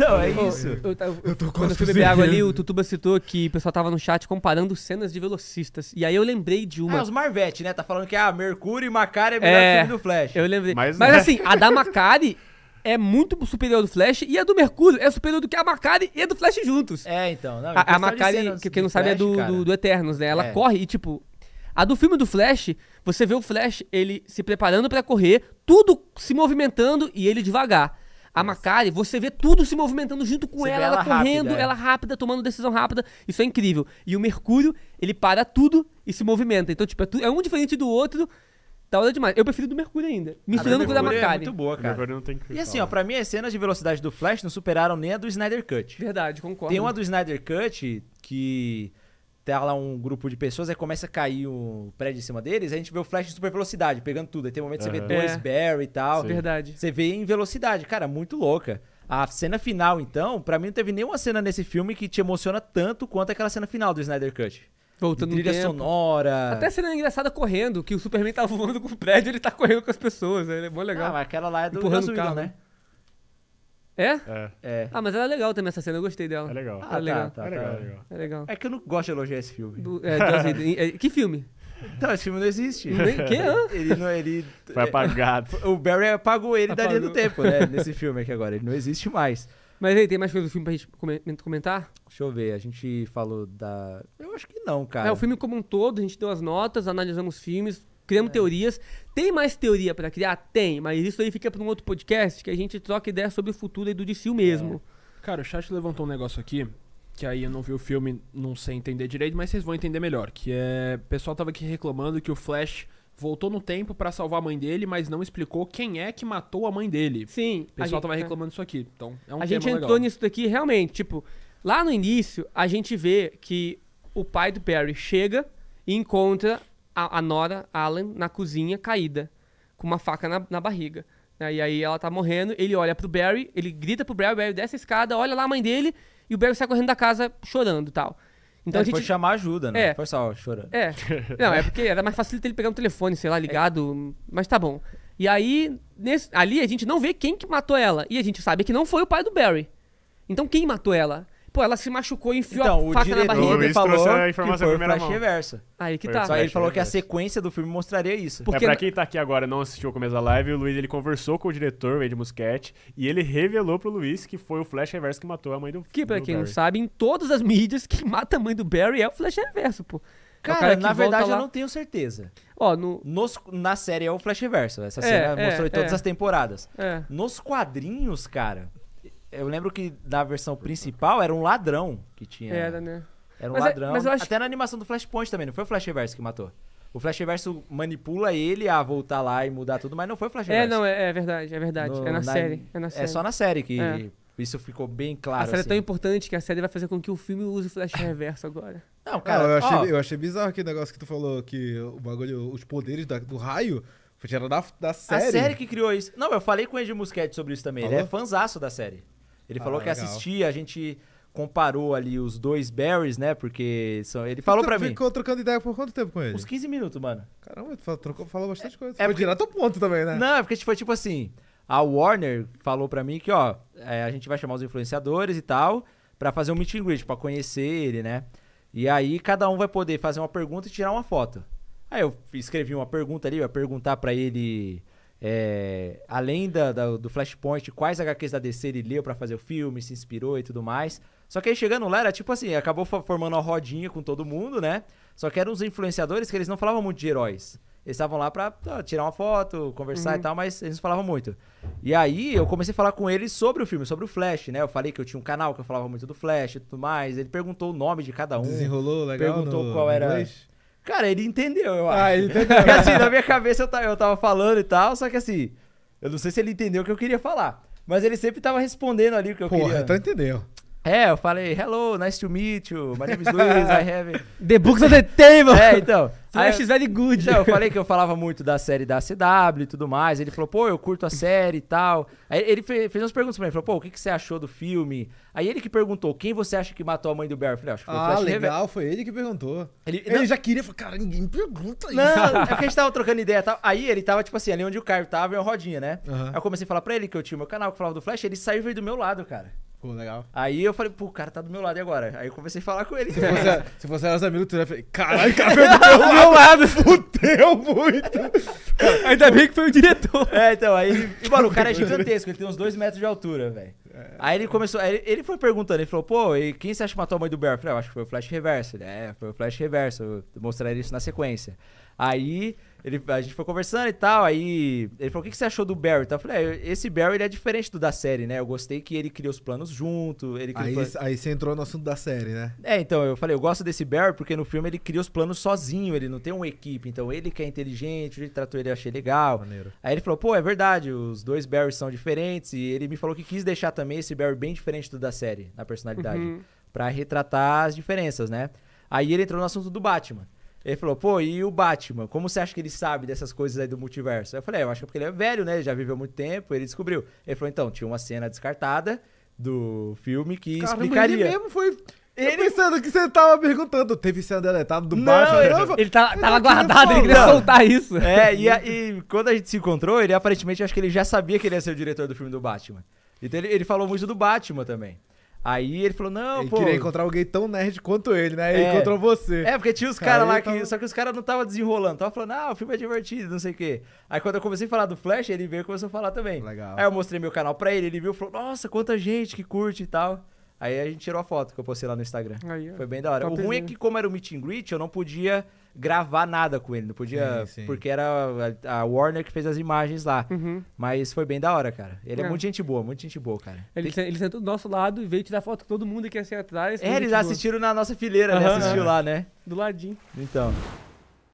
Então, é isso. Eu, eu, eu tô quando eu fui beber água ali, o Tutuba citou que o pessoal tava no chat comparando cenas de velocistas. E aí eu lembrei de uma. Ah, é os Marvete, né? Tá falando que a ah, Mercúrio e Macari é melhor é, filme do Flash. Eu lembrei. Mas, Mas né? assim, a da Macari é muito superior do Flash e a do Mercúrio é superior do que a Macari e a do Flash juntos. É, então. Não, a, a Macari, que quem não Flash, sabe, é do, do, do, Eternos, né? Ela é. corre e, tipo, a do filme do Flash, você vê o Flash, ele se preparando para correr, tudo se movimentando e ele devagar. A Macari, você vê tudo se movimentando junto com ela, ela, ela, correndo, rápida, é. ela rápida, tomando decisão rápida. Isso é incrível. E o Mercúrio, ele para tudo e se movimenta. Então, tipo, é, tu, é um diferente do outro. Da tá, hora demais. Eu prefiro do Mercúrio ainda. Misturando ah, com o da é Macari. É muito boa, cara. Não tem que e assim, ó, pra mim as cenas de velocidade do Flash não superaram nem a do Snyder Cut. Verdade, concordo. Tem uma do Snyder Cut que tá lá um grupo de pessoas, aí começa a cair o prédio em cima deles, a gente vê o flash em super velocidade, pegando tudo. Aí tem um momento que você vê dois é. Barry e tal. Sim. Verdade. Você vê em velocidade, cara, muito louca. A cena final, então, para mim não teve nenhuma cena nesse filme que te emociona tanto quanto aquela cena final do Snyder Cut. Voltando trilha tempo. sonora. Até cena engraçada correndo, que o Superman tá voando com o prédio, ele tá correndo com as pessoas, né? Ele é bom legal. Ah, mas aquela lá é do Empurrando né? né? É? é? É. Ah, mas era é legal também essa cena, eu gostei dela. É legal. Ah, é legal. Tá, tá, é, legal, tá. É, é legal. É que eu não gosto de elogiar esse filme. Do, é, que filme? Não, esse filme não existe. Nem, que? Ele não, ele... Foi apagado. O Barry apagou ele apagou. da do tempo, né? Nesse filme aqui agora. Ele não existe mais. Mas aí, tem mais coisa do filme pra gente comentar? Deixa eu ver, a gente falou da. Eu acho que não, cara. É, o filme como um todo, a gente deu as notas, analisamos filmes, criamos é. teorias. Tem mais teoria para criar? Tem, mas isso aí fica para um outro podcast que a gente troca ideia sobre o futuro e do DCU mesmo. É. Cara, o chat levantou um negócio aqui, que aí eu não vi o filme, não sei entender direito, mas vocês vão entender melhor. Que é. O pessoal tava aqui reclamando que o Flash voltou no tempo para salvar a mãe dele, mas não explicou quem é que matou a mãe dele. Sim. O pessoal gente, tava é. reclamando disso aqui. Então, é um A gente entrou legal. nisso daqui realmente, tipo, lá no início a gente vê que o pai do Perry chega e encontra a, a Nora, Allen na cozinha, caída, com uma faca na, na barriga. Né? E aí ela tá morrendo, ele olha pro Barry, ele grita pro Barry, o Barry desce a escada, olha lá a mãe dele, e o Barry sai correndo da casa chorando e tal. Então é, a gente... foi chamar ajuda, né? É. Foi só chorando. É. Não, é porque era mais fácil ele pegar um telefone, sei lá, ligado, é. mas tá bom. E aí, nesse... ali a gente não vê quem que matou ela. E a gente sabe que não foi o pai do Barry. Então quem matou ela? pô, tipo, ela se machucou e enfiou então, a faca na barriga. Então, o falou a informação que foi primeira mão. Tá. Aí que tá. Só ele falou que a sequência do filme mostraria isso. Porque... É, pra quem tá aqui agora e não assistiu o começo da live, o Luiz, ele conversou com o diretor, o Ed Muschetti, e ele revelou pro Luiz que foi o Flash Reverso que matou a mãe do Que, pra do quem Barry. não sabe, em todas as mídias, que mata a mãe do Barry é o Flash Reverso, pô. É cara, cara na verdade lá... eu não tenho certeza. Ó, no... Nos, na série é o Flash Reverso. Essa é, é, mostrou em todas é. as temporadas. É. Nos quadrinhos, cara, eu lembro que na versão principal era um ladrão que tinha. Era, né? Era um mas é- ladrão. É, acho... Até na animação do Flashpoint também, não foi o Flash Reverso que matou. O Flash Reverso manipula ele a voltar lá e mudar tudo, mas não foi o Flash Reverso. É, não, é, é verdade, é verdade. No, é na, na, série, é na série. É só na série que é. isso ficou bem claro. A série assim. é tão assim. importante que a série vai fazer com que o filme use o Flash Reverso agora. Não, ah, cara. Ah, eu, achei, ó, eu achei bizarro aquele negócio que tu falou, que o bagulho, os poderes da, do raio. Era da, da série. A série que criou isso. Não, eu falei com o Ed Muschetti sobre isso também. Falou? Ele é fanzaço da série. Ele ah, falou que legal. assistia, a gente comparou ali os dois Barrys, né? Porque são, ele falou para mim. Ficou trocando ideia por quanto tempo com ele? Uns 15 minutos, mano. Caramba, tu falou, falou bastante é, coisa. É foi porque... direto ao ponto também, né? Não, é porque foi tipo, tipo assim, a Warner falou para mim que, ó, é, a gente vai chamar os influenciadores e tal para fazer um meet and greet, para conhecer ele, né? E aí cada um vai poder fazer uma pergunta e tirar uma foto. Aí eu escrevi uma pergunta ali, eu ia perguntar para ele é, além da, da, do Flashpoint, quais HQs da DC ele leu para fazer o filme, se inspirou e tudo mais. Só que aí chegando lá era tipo assim, acabou formando uma rodinha com todo mundo, né? Só que eram os influenciadores que eles não falavam muito de heróis. Eles estavam lá pra ó, tirar uma foto, conversar uhum. e tal, mas eles não falavam muito. E aí eu comecei a falar com ele sobre o filme, sobre o Flash, né? Eu falei que eu tinha um canal que eu falava muito do Flash e tudo mais. Ele perguntou o nome de cada um. Desenrolou, legal. Perguntou no... qual era. Cara, ele entendeu, eu ah, acho. Ah, ele entendeu. Porque assim, na minha cabeça eu tava, eu tava falando e tal, só que assim, eu não sei se ele entendeu o que eu queria falar. Mas ele sempre tava respondendo ali o que eu Porra, queria. Porra, então entendeu. É, eu falei, hello, nice to meet you. My name is Luis, I have. The books of the table! É, então. Flash is very good. Então, eu falei que eu falava muito da série da CW e tudo mais. Ele falou, pô, eu curto a série e tal. Aí ele fez umas perguntas pra mim. Ele falou, pô, o que, que você achou do filme? Aí ele que perguntou, quem você acha que matou a mãe do Barry? Eu falei, ah, acho que foi o ah, Flash Ah, legal, foi ele que perguntou. Ele, ele não, já queria, falou, cara, ninguém pergunta isso. Não, é que a gente tava trocando ideia e tal. Aí ele tava, tipo assim, ali onde o Caio tava, em é uma rodinha, né? Uhum. Aí eu comecei a falar pra ele que eu tinha o meu canal, que eu falava do Flash. Ele saiu e veio do meu lado, cara. Pô, legal. Aí eu falei, pô, o cara tá do meu lado e agora? Aí eu comecei a falar com ele. Se fosse, se fosse nosso amigo, tu ia falar, caralho, o cara foi do meu lado. Fudeu muito. Ainda bem que foi o diretor. É, então, aí. E, mano, o cara é gigantesco, ele tem uns 2 metros de altura, velho. É. aí ele começou, aí ele foi perguntando, ele falou, pô, e quem você acha que matou a mãe do Bear? Eu falei, eu ah, acho que foi o Flash Reverso. Ele, é, foi o Flash Reverso, eu mostrarei isso na sequência. Aí ele, a gente foi conversando e tal, aí ele falou, o que, que você achou do Barry? Então, eu falei, ah, esse Barry ele é diferente do da série, né? Eu gostei que ele criou os planos junto, ele aí, planos... aí você entrou no assunto da série, né? É, então, eu falei, eu gosto desse Barry porque no filme ele cria os planos sozinho, ele não tem uma equipe, então ele que é inteligente, ele tratou ele, eu achei legal. Maneiro. Aí ele falou, pô, é verdade, os dois Barrys são diferentes e ele me falou que quis deixar também esse Barry bem diferente do da série, na personalidade. Uhum. para retratar as diferenças, né? Aí ele entrou no assunto do Batman. Ele falou, pô, e o Batman? Como você acha que ele sabe dessas coisas aí do multiverso? Eu falei, é, eu acho que é porque ele é velho, né? Ele já viveu muito tempo, ele descobriu. Ele falou, então, tinha uma cena descartada do filme que Caramba, explicaria. Ele mesmo foi. Ele... Eu pensando que você tava perguntando, teve cena deletada do não, Batman? Ele, ele tá, tava guardado, ele queria soltar isso. É, e, e quando a gente se encontrou, ele aparentemente, acho que ele já sabia que ele ia ser o diretor do filme do Batman. Então ele, ele falou muito do Batman também. Aí ele falou, não, ele pô. queria encontrar alguém tão nerd quanto ele, né? Ele é. encontrou você. É, porque tinha os caras lá que. Tava... Só que os caras não estavam desenrolando. Tava falando, ah, o filme é divertido, não sei o quê. Aí quando eu comecei a falar do Flash, ele veio e começou a falar também. Legal. Aí eu mostrei meu canal pra ele, ele viu e falou, nossa, quanta gente que curte e tal. Aí a gente tirou a foto que eu postei lá no Instagram. Aí, Foi bem da hora. O ruim é que, como era o meet and greet, eu não podia gravar nada com ele. Não podia. Sim, sim. Porque era a Warner que fez as imagens lá. Uhum. Mas foi bem da hora, cara. Ele é, é muito gente boa, muito gente boa, cara. Ele, Tem... ele sentou do nosso lado e veio tirar foto com todo mundo que ia ser atrás. É, eles tipo, assistiram boa. na nossa fileira, uhum, né? Assistiu uhum. lá, né? Do ladinho. Então.